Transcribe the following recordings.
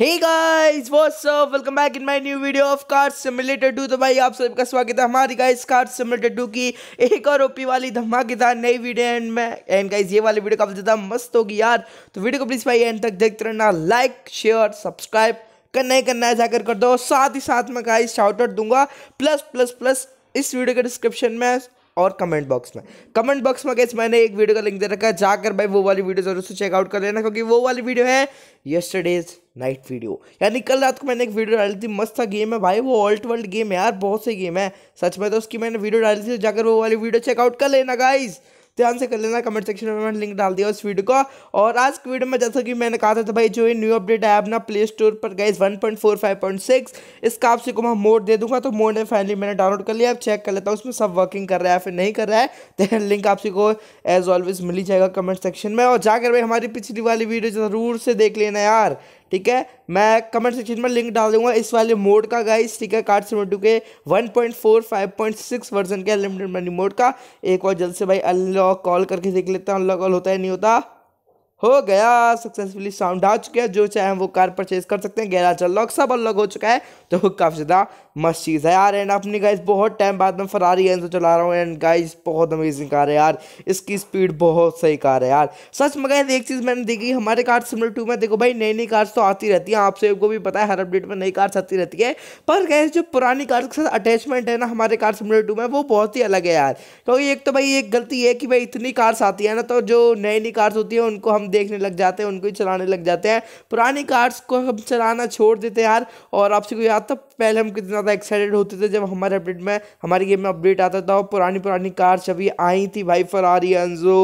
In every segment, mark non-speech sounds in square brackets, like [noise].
Hey guys, what's up? Welcome back in my new video of Car Simulator 2. तो भाई आप सभी का स्वागत है हमारी guys Car Simulator 2 की एक और ओपी वाली धमाकेदार नई वीडियो एंड में एंड गाइज ये वाली वीडियो काफी ज़्यादा मस्त होगी यार तो वीडियो को प्लीज़ भाई एंड तक देखते रहना लाइक शेयर सब्सक्राइब करना ही करना है जाकर कर दो साथ ही साथ में गाइज शाउट आउट दूंगा प्लस प्लस प्लस इस वीडियो के डिस्क्रिप्शन में और कमेंट बॉक्स में कमेंट बॉक्स में गैस मैंने एक वीडियो का लिंक दे रखा है जाकर भाई वो वाली वीडियो जरूर से चेकआउट कर लेना क्योंकि वो वाली वीडियो है यस्टरडेज नाइट वीडियो यानी कल रात को मैंने एक वीडियो डाली थी मस्त था गेम है भाई वो ऑल्ट वर्ल्ड गेम है यार बहुत से गेम है सच में तो उसकी मैंने वीडियो डाली थी जाकर वो वाली वीडियो चेकआउट कर लेना गाइज़ ध्यान से कर लेना कमेंट सेक्शन में मैंने लिंक डाल दिया उस वीडियो का और आज की वीडियो में जैसा कि मैंने कहा था तो भाई जो ये न्यू अपडेट आया अपना प्ले स्टोर पर गए one point four five point six इसका आपसे को मैं मोड दे दूंगा तो मोड है फाइनली मैंने डाउनलोड कर लिया अब चेक कर लेता हूँ उसमें सब वर्किंग कर रहा है फिर नहीं कर रहा है देन लिंक आपसे को एज ऑलवेज मिली जाएगा कमेंट सेक्शन में और जाकर भाई हमारी पिछली वाली वीडियो ज़रूर से देख लेना यार ठीक है मैं कमेंट सेक्शन में लिंक डाल दूंगा इस वाले मोड का गाइस ठीक है कार्ड सिमेंटू के 1.4 सिक्स वर्जन के अनलिमिटेड मनी मोड का एक और जल्द से भाई अनलॉक कॉल करके देख लेते हैं अनलॉक कॉल होता है नहीं होता हो गया सक्सेसफुली साउंड आ चुके हैं जो चाहे हम वो कार परचेज कर सकते हैं गैराज अनलॉक सब अनलॉक हो चुका है तो काफ़ी ज़्यादा मस्त चीज़ है यार एंड अपनी गाइस बहुत टाइम बाद में फरारी एन से चला रहा हूँ एंड गाइस बहुत अमेजिंग कार है यार इसकी स्पीड बहुत सही कार है यार सच में गाइस एक चीज़ मैंने देखी हमारे कार सिमिलर टू में देखो भाई नई नई कार्स तो आती रहती हैं आप सबको भी पता है हर अपडेट में नई कार्स आती रहती है पर गैस जो पुरानी कार के साथ अटैचमेंट है ना हमारे कार सिमिलर टू में वो बहुत ही अलग है यार क्योंकि एक तो भाई एक गलती है कि भाई इतनी कार्स आती है ना तो जो नई नई कार्स होती है उनको हम देखने लग जाते हैं उनको ही चलाने लग जाते हैं पुरानी कार्स को हम चलाना छोड़ देते हैं यार और आपसे कोई याद था पहले हम कितना ज़्यादा एक्साइटेड होते थे जब हमारे अपडेट में हमारी गेम में अपडेट आता था और पुरानी पुरानी कार्स अभी आई थी भाई फरारी अनजो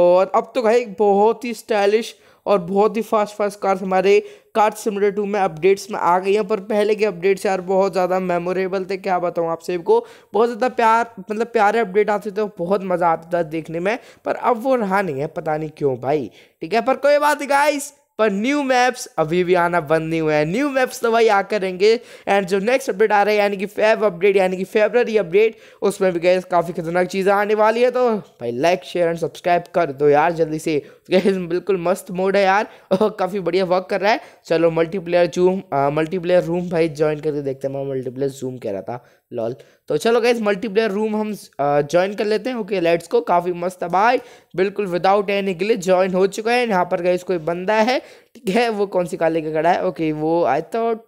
और अब तो भाई बहुत ही स्टाइलिश और बहुत ही फास्ट फास्ट कार्स हमारे कार्ड सिमर टू में अपडेट्स में आ गई हैं पर पहले के अपडेट्स यार बहुत ज़्यादा मेमोरेबल थे क्या बताऊँ आप सबको बहुत ज़्यादा प्यार मतलब प्यारे अपडेट आते थे तो बहुत मज़ा आता था देखने में पर अब वो रहा नहीं है पता नहीं क्यों भाई ठीक है पर कोई बात गाइस पर न्यू मैप्स अभी भी आना बंद नहीं हुए हैं तो न्यू मैप्स तो भाई आकर रहेंगे एंड जो नेक्स्ट अपडेट आ रहा है यानी कि फेब अपडेट यानी कि फेबररी अपडेट उसमें भी गैस काफ़ी खतरनाक चीज़ें आने वाली है तो भाई लाइक शेयर एंड सब्सक्राइब कर दो यार जल्दी से गैस बिल्कुल मस्त मोड है यार और काफ़ी बढ़िया वर्क कर रहा है चलो मल्टीप्लेयर जूम मल्टीप्लेयर रूम भाई ज्वाइन करके देखते हैं मैं मल्टीप्लेयर जूम कह रहा था लॉल तो चलो गए मल्टीप्लेयर रूम हम ज्वाइन कर लेते हैं ओके लेट्स को काफ़ी मस्त अब आए बिल्कुल विदाउट एनी गिले ज्वाइन हो चुका है यहाँ पर गई कोई बंदा है ठीक है वो कौन सी काले का खड़ा है ओके वो I thought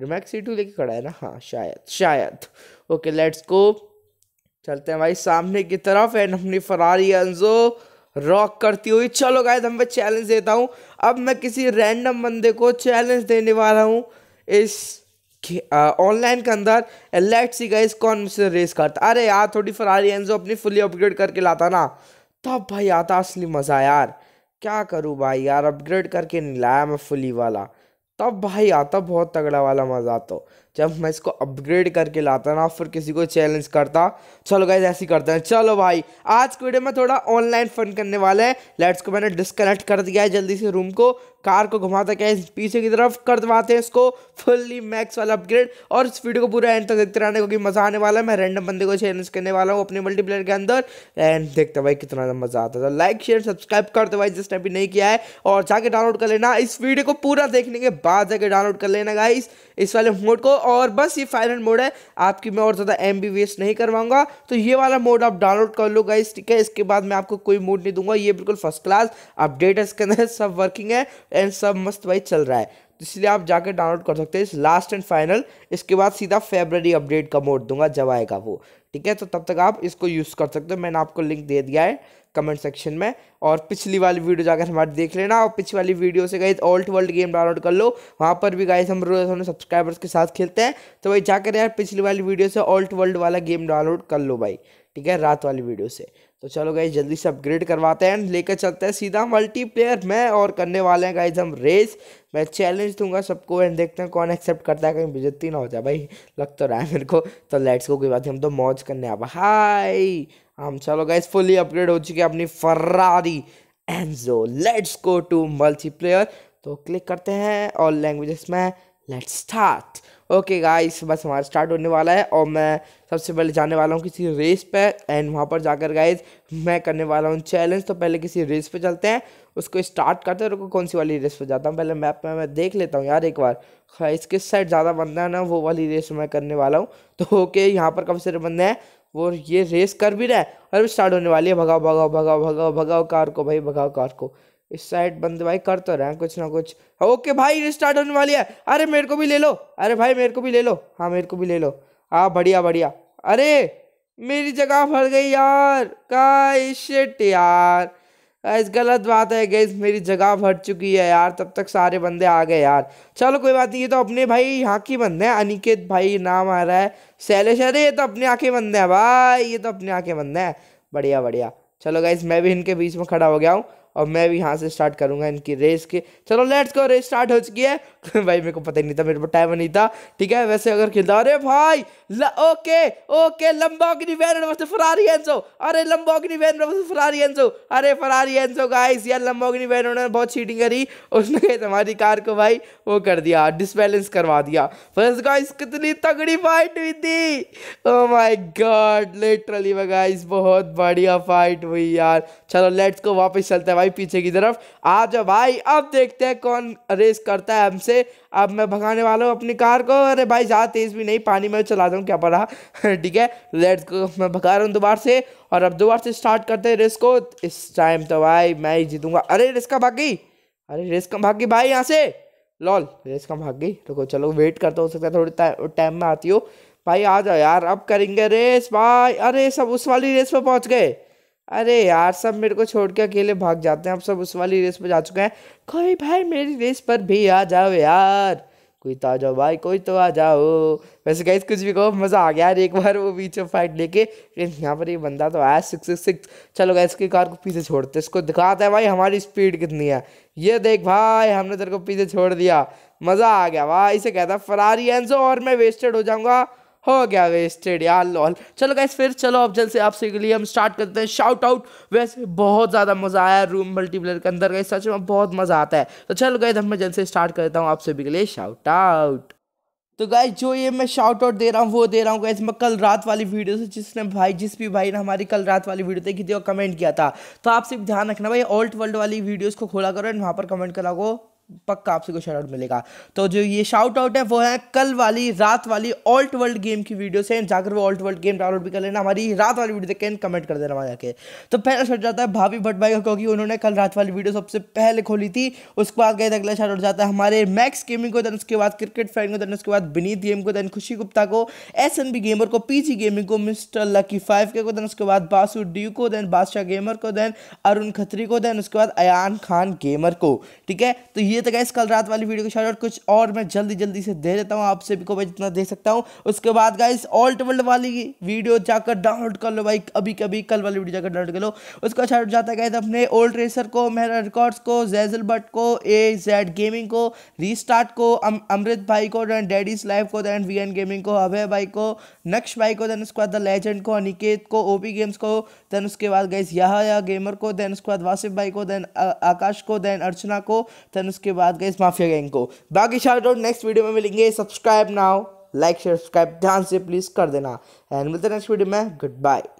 Rimac C two लेके खड़ा है ना हाँ शायद शायद ओके लेट्स को चलते हैं भाई सामने की तरफ एंड अपनी फरारी अंजो रॉक करती हुई चलो गाय हम मैं चैलेंज देता हूँ अब मैं किसी रैंडम बंदे को चैलेंज देने वाला हूँ इस ऑनलाइन के अंदर लेट सी गाइस कौन से रेस करता अरे यार थोड़ी फरारी एनजो अपनी फुली अपग्रेड करके लाता ना तब भाई आता असली मज़ा यार क्या करूँ भाई यार अपग्रेड करके नहीं लाया मैं फुली वाला तब भाई आता बहुत तगड़ा वाला मज़ा तो जब मैं इसको अपग्रेड करके लाता ना फिर किसी को चैलेंज करता चलो गाइज ऐसे ही करते हैं चलो भाई आज की वीडियो में थोड़ा ऑनलाइन फन करने वाला है लेट्स को मैंने डिस्कनेक्ट कर दिया है जल्दी से रूम को कार को घुमाता क्या है पीछे की तरफ कर दवाते हैं इसको फुल्ली मैक्स वाला अपग्रेड और इस वीडियो को पूरा एंड तक देखते रहने क्योंकि मज़ा आने वाला है मैं रैंडम बंदे को चैलेंज करने वाला हूँ अपने मल्टीप्लेयर के अंदर एंड देखते भाई कितना मज़ा आता था लाइक शेयर सब्सक्राइब कर दो भाई जिसने अभी नहीं किया है और जाके डाउनलोड कर लेना इस वीडियो को पूरा देखने के बाद जाके डाउनलोड कर लेना गाइस इस वाले मोड को और बस ये फाइनल मोड है आपकी मैं और ज़्यादा एम वेस्ट नहीं करवाऊंगा तो ये वाला मोड आप डाउनलोड कर लो गाइस ठीक है इसके बाद मैं आपको कोई मोड नहीं दूंगा ये बिल्कुल फर्स्ट क्लास अपडेट है इसके अंदर [laughs] सब वर्किंग है एंड सब मस्त भाई चल रहा है तो इसलिए आप जाकर डाउनलोड कर सकते हैं इस लास्ट एंड फाइनल इसके बाद सीधा फेबररी अपडेट का मोड दूंगा जब आएगा वो ठीक है तो तब तक आप इसको यूज़ कर सकते हो मैंने आपको लिंक दे दिया है कमेंट सेक्शन में और पिछली वाली वीडियो जाकर हमारी देख लेना और पिछली वाली वीडियो से गए ऑल्ट वर्ल्ड गेम डाउनलोड कर लो वहाँ पर भी गए हम रोज अपने सब्सक्राइबर्स के साथ खेलते हैं तो भाई जाकर यार पिछली वाली वीडियो से ऑल्ट वर्ल्ड वाला गेम डाउनलोड कर लो भाई ठीक है रात वाली वीडियो से तो चलो गाइज जल्दी से अपग्रेड करवाते हैं लेकर चलते हैं सीधा मल्टीप्लेयर मैं और करने वाले हैं गाइज हम रेस मैं चैलेंज दूंगा सबको एंड देखते हैं कौन एक्सेप्ट करता है कहीं बेजती ना हो जाए भाई लग तो रहा है मेरे को तो लेट्स को कोई बात हम तो मौज करने आप हाई हम चलो गाइज फुली अपग्रेड हो चुके अपनी Ferrari Enzo let's go to multiplayer तो क्लिक करते हैं ऑल लैंग्वेजेस में लेट्स स्टार्ट ओके गाइस बस हमारा स्टार्ट होने वाला है और मैं सबसे पहले जाने वाला हूँ किसी रेस पे एंड वहाँ पर जाकर गाइस मैं करने वाला हूँ चैलेंज तो पहले किसी रेस पे चलते हैं उसको स्टार्ट करते हैं और कौन सी वाली रेस पे जाता हूँ पहले मैप में मैं देख लेता हूँ यार एक बार गाइस किस साइड ज़्यादा बंदा है ना वो वाली रेस मैं करने वाला हूँ तो ओके यहाँ पर काफ़ी सारे बंदे हैं वो ये रेस कर भी रहे और और स्टार्ट होने वाली है भगाओ भगाओ भगाओ भगाओ भगाओ कार को भाई भगाओ कार को इस साइड बंद भाई कर तो रहे हैं कुछ ना कुछ हाँ, ओके भाई रिस्टार्ट होने वाली है अरे मेरे को भी ले लो अरे भाई मेरे को भी ले लो हाँ मेरे को भी ले लो हाँ बढ़िया बढ़िया अरे मेरी जगह फट गई यार का शिट यार गाइस गलत बात है गैस मेरी जगह फट चुकी है यार तब तक सारे बंदे आ गए यार चलो कोई बात नहीं ये तो अपने भाई यहाँ के बंदे हैं अनिकेत भाई नाम आ रहा है शैलेश अरे ये तो अपने आँखें बंदे हैं भाई ये तो अपने आँखें बंदे हैं बढ़िया बढ़िया चलो गैस मैं भी इनके बीच में खड़ा हो गया हूँ और मैं भी यहाँ से स्टार्ट करूँगा इनकी रेस के चलो लेट्स गो रेस स्टार्ट हो चुकी है [laughs] भाई मेरे को पता ही नहीं था मेरे पास टाइम नहीं था ठीक है वैसे अगर खिलता अरे भाई ल, okay okay Lamborghini van versus Ferrari Enzo अरे Lamborghini van versus Ferrari Enzo अरे फरारी एनसो गाइस यार अग्नि वैन ने बहुत चीटिंग करी उसने तुम्हारी कार को भाई वो कर दिया डिसबैलेंस करवा दिया फर्स्ट गाइस कितनी तगड़ी फाइट हुई थी oh my god literally guys बहुत बढ़िया फाइट हुई यार चलो लेट्स को वापस चलते हैं भाई भाई पीछे की तरफ आ जाओ भाई अब देखते हैं कौन रेस करता है हमसे अब मैं भगाने वाला हूँ अपनी कार को अरे भाई ज़्यादा तेज़ भी नहीं पानी में चला दूँ क्या पड़ा [laughs] ठीक है लेट्स गो मैं भगा रहा हूँ दोबारा से और अब दोबारा से स्टार्ट करते हैं रेस को इस टाइम तो भाई मैं ही जीतूँगा अरे रेस का भागी अरे रेस का भागी भाई यहाँ से लॉल रेस का भागी रुको चलो वेट करता हो सकता है थोड़ी टाइम में आती हो भाई आ जाओ यार अब करेंगे रेस भाई अरे सब उस वाली रेस पर पहुँच गए अरे यार सब मेरे को छोड़ के अकेले भाग जाते हैं अब सब उस वाली रेस पर जा चुके हैं कोई भाई मेरी रेस पर भी आ जाओ यार कोई तो आ जाओ भाई कोई तो आ जाओ वैसे गाइस कुछ भी कहो मज़ा आ गया यार एक बार वो बीच में फाइट लेके लेकिन यहाँ पर ये बंदा तो आया सिक्स सिक्स सिक्स चलो गाइस की कार को पीछे छोड़ते इसको दिखाता है भाई हमारी स्पीड कितनी है ये देख भाई हमने तेरे को पीछे छोड़ दिया मज़ा आ गया भाई इसे कहता फरारी एंजो और मैं वेस्टेड हो जाऊँगा हो गया वेस्टेड यार लॉल चलो गैस फिर चलो अब जल्द से आपसे के लिए हम स्टार्ट करते हैं शाउट आउट वैसे बहुत ज़्यादा मज़ा आया रूम मल्टीप्लेयर के अंदर गए सच में बहुत मज़ा आता है तो चलो गए हम मैं जल्द से स्टार्ट करता हूँ आप सभी के लिए शाउट आउट तो गाइज जो ये मैं शाउट आउट दे रहा हूँ वो दे रहा हूँ गाइज मैं कल रात वाली वीडियो से जिसने भाई जिस भी भाई ने हमारी कल रात वाली वीडियो देखी थी और कमेंट किया था तो आप सिर्फ ध्यान रखना भाई ओल्ड वर्ल्ड वाली वीडियोस को खोला करो एंड वहाँ पर कमेंट करा पक्का आपसे कोई शाउट मिलेगा तो जो ये शाउट आउट है वो है कल वाली रात वाली ऑल्ट वर्ल्ड गेम की वीडियो से जाकर वो ऑल्ट वर्ल्ड गेम डाउनलोड भी कर लेना हमारी रात वाली वीडियो देखें कमेंट कर देना वहाँ जाके तो पहला शर्ट जाता है भाभी भट्ट भाई का क्योंकि उन्होंने कल रात वाली वीडियो सबसे पहले खोली थी उसके बाद गए अगला शाउट जाता है हमारे मैक्स गेमिंग को देन उसके बाद क्रिकेट फैन को देन उसके बाद विनीत गेम को देन खुशी गुप्ता को एस गेमर को पी गेमिंग को मिस्टर लकी फाइव के को देन उसके बाद बासु ड्यू को देन बादशाह गेमर को देन अरुण खत्री को देन उसके बाद अयान खान गेमर को ठीक है तो ये ये तो गैस कल रात वाली वीडियो को शॉर्ट कुछ और मैं जल्दी जल्दी से दे देता हूँ आप सभी को मैं जितना दे सकता हूँ उसके बाद गैस ऑल्ट वर्ल्ड वाली वीडियो जाकर डाउनलोड कर लो भाई अभी कभी कल वाली वीडियो जाकर डाउनलोड कर लो उसका शॉर्ट जाता है गैस अपने ओल्ड रेसर को मेरा रिकॉर्ड्स को जैजल भट्ट को ए जेड गेमिंग को रीस्टार्ट को अमृत भाई को दैन डैडीज लाइफ को दैन वी एन गेमिंग को अभय भाई को नक्श भाई को दैन उसके बाद द लेजेंड को अनिकेत को ओपी गेम्स को देन उसके बाद गैस यहा गेमर को देन उसके बाद वासिफ भाई को देन आकाश को देन अर्चना को देन उसके बाद गए इस माफिया गैंग को बाकी शार्ट और नेक्स्ट वीडियो में मिलेंगे subscribe now like share subscribe ध्यान से प्लीज़ कर देना एंड मिलते नेक्स्ट वीडियो में गुड बाय